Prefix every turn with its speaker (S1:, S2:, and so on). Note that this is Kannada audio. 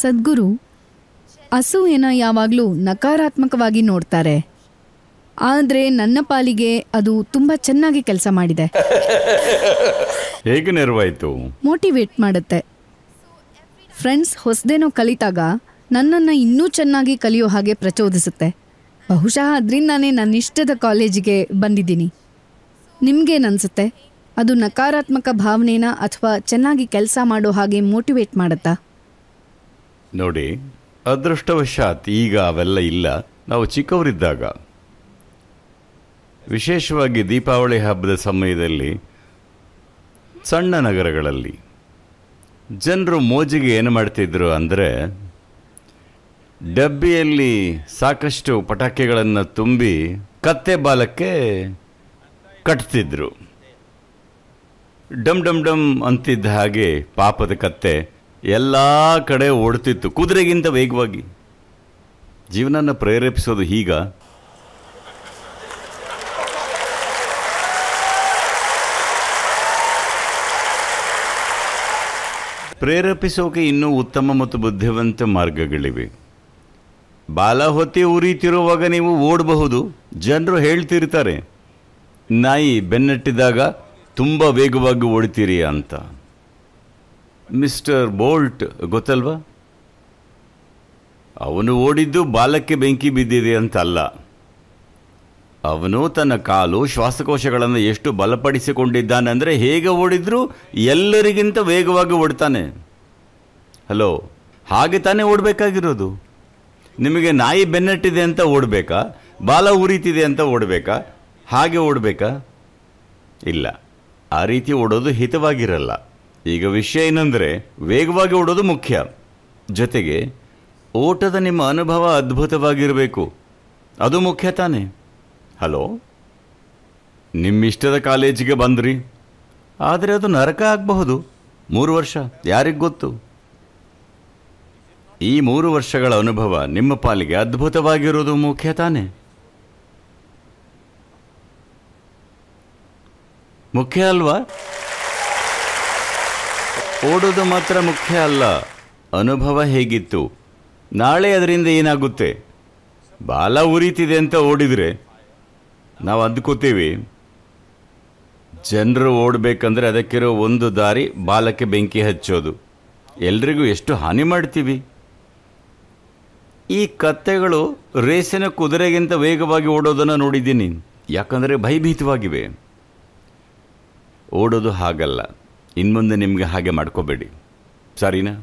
S1: ಸದ್ಗುರು ಹಸುವಿನ ಯಾವಾಗಲೂ ನಕಾರಾತ್ಮಕವಾಗಿ ನೋಡ್ತಾರೆ ಆದರೆ ನನ್ನ ಪಾಲಿಗೆ ಅದು ತುಂಬ ಚೆನ್ನಾಗಿ ಕೆಲಸ ಮಾಡಿದೆ
S2: ಹೇಗೆ ನೆರವಾಯಿತು
S1: ಮೋಟಿವೇಟ್ ಮಾಡುತ್ತೆ ಫ್ರೆಂಡ್ಸ್ ಹೊಸದೇನೋ ಕಲಿತಾಗ ನನ್ನನ್ನು ಇನ್ನೂ ಚೆನ್ನಾಗಿ ಕಲಿಯೋ ಹಾಗೆ ಪ್ರಚೋದಿಸುತ್ತೆ ಬಹುಶಃ ಅದರಿಂದಾನೇ ನನ್ನ ಇಷ್ಟದ ಕಾಲೇಜಿಗೆ ಬಂದಿದ್ದೀನಿ ನಿಮಗೇನನ್ಸುತ್ತೆ ಅದು ನಕಾರಾತ್ಮಕ ಭಾವನೆನ ಅಥವಾ ಚೆನ್ನಾಗಿ ಕೆಲಸ ಮಾಡೋ ಹಾಗೆ ಮೋಟಿವೇಟ್ ಮಾಡುತ್ತಾ
S2: ನೋಡಿ ಅದೃಷ್ಟವಶಾತ್ ಈಗ ಅವೆಲ್ಲ ಇಲ್ಲ ನಾವು ಚಿಕ್ಕವರಿದ್ದಾಗ ವಿಶೇಷವಾಗಿ ದೀಪಾವಳಿ ಹಬ್ಬದ ಸಮಯದಲ್ಲಿ ಸಣ್ಣ ನಗರಗಳಲ್ಲಿ ಜನರು ಮೋಜಿಗೆ ಏನು ಮಾಡ್ತಿದ್ರು ಅಂದರೆ ಡಬ್ಬಿಯಲ್ಲಿ ಸಾಕಷ್ಟು ಪಟಾಕಿಗಳನ್ನು ತುಂಬಿ ಕತ್ತೆ ಬಾಲಕ್ಕೆ ಕಟ್ತಿದ್ರು ಡಮ್ ಡಮ್ ಡಮ್ ಅಂತಿದ್ದ ಹಾಗೆ ಪಾಪದ ಕತ್ತೆ ಎಲ್ಲ ಕಡೆ ಓಡ್ತಿತ್ತು ಕುದುರೆಗಿಂತ ವೇಗವಾಗಿ ಜೀವನ ಪ್ರೇರೇಪಿಸೋದು ಈಗ ಪ್ರೇರೇಪಿಸೋಕೆ ಇನ್ನೂ ಉತ್ತಮ ಮತ್ತು ಬುದ್ಧಿವಂತ ಮಾರ್ಗಗಳಿವೆ ಬಾಲ ಹೊತ್ತಿ ಉರಿತಿರುವಾಗ ನೀವು ಓಡಬಹುದು ಜನರು ಹೇಳ್ತಿರ್ತಾರೆ ನಾಯಿ ಬೆನ್ನಟ್ಟಿದಾಗ ತುಂಬ ವೇಗವಾಗಿ ಓಡ್ತೀರಿ ಅಂತ ಮಿಸ್ಟರ್ ಬೋಲ್ಟ್ ಗೊತ್ತಲ್ವಾ ಅವನು ಓಡಿದ್ದು ಬಾಲಕ್ಕೆ ಬೆಂಕಿ ಬಿದ್ದಿದೆ ಅಂತಲ್ಲ ಅವನು ತನ್ನ ಕಾಲು ಶ್ವಾಸಕೋಶಗಳನ್ನು ಎಷ್ಟು ಬಲಪಡಿಸಿಕೊಂಡಿದ್ದಾನೆ ಅಂದರೆ ಹೇಗೆ ಓಡಿದ್ರೂ ಎಲ್ಲರಿಗಿಂತ ವೇಗವಾಗಿ ಓಡ್ತಾನೆ ಹಲೋ ಹಾಗೆ ತಾನೇ ಓಡಬೇಕಾಗಿರೋದು ನಿಮಗೆ ನಾಯಿ ಬೆನ್ನಟ್ಟಿದೆ ಅಂತ ಓಡಬೇಕಾ ಬಾಲ ಉರಿತಿದೆ ಅಂತ ಓಡಬೇಕಾ ಹಾಗೆ ಓಡಬೇಕಾ ಇಲ್ಲ ಆ ರೀತಿ ಓಡೋದು ಹಿತವಾಗಿರಲ್ಲ ಈಗ ವಿಷಯ ಏನಂದರೆ ವೇಗವಾಗಿ ಓಡೋದು ಮುಖ್ಯ ಜೊತೆಗೆ ಓಟದ ನಿಮ್ಮ ಅನುಭವ ಅದ್ಭುತವಾಗಿರಬೇಕು ಅದು ಮುಖ್ಯ ತಾನೇ ಹಲೋ ನಿಮ್ಮಿಷ್ಟದ ಕಾಲೇಜಿಗೆ ಬಂದ್ರಿ ಆದರೆ ಅದು ನರಕ ಆಗಬಹುದು ಮೂರು ವರ್ಷ ಯಾರಿಗೆ ಗೊತ್ತು ಈ ಮೂರು ವರ್ಷಗಳ ಅನುಭವ ನಿಮ್ಮ ಪಾಲಿಗೆ ಅದ್ಭುತವಾಗಿರೋದು ಮುಖ್ಯ ತಾನೇ ಮುಖ್ಯ ಅಲ್ವಾ ಓಡೋದು ಮಾತ್ರ ಮುಖ್ಯ ಅಲ್ಲ ಅನುಭವ ಹೇಗಿತ್ತು ನಾಳೆ ಅದರಿಂದ ಏನಾಗುತ್ತೆ ಬಾಲ ಉರಿತಿದೆ ಅಂತ ಓಡಿದರೆ ನಾವು ಅಂದ್ಕೋತೀವಿ ಜನರು ಓಡಬೇಕಂದ್ರೆ ಅದಕ್ಕಿರೋ ಒಂದು ದಾರಿ ಬಾಲಕ್ಕೆ ಬೆಂಕಿ ಹಚ್ಚೋದು ಎಲ್ರಿಗೂ ಎಷ್ಟು ಹಾನಿ ಮಾಡ್ತೀವಿ ಈ ಕತ್ತೆಗಳು ರೇಸಿನ ಕುದುರೆಗಿಂತ ವೇಗವಾಗಿ ಓಡೋದನ್ನು ನೋಡಿದ್ದೀನಿ ಯಾಕಂದರೆ ಭಯಭೀತವಾಗಿವೆ ಓಡೋದು ಹಾಗಲ್ಲ ಇನ್ನು ಮುಂದೆ ನಿಮಗೆ ಹಾಗೆ ಮಾಡ್ಕೋಬೇಡಿ ಸರಿನಾ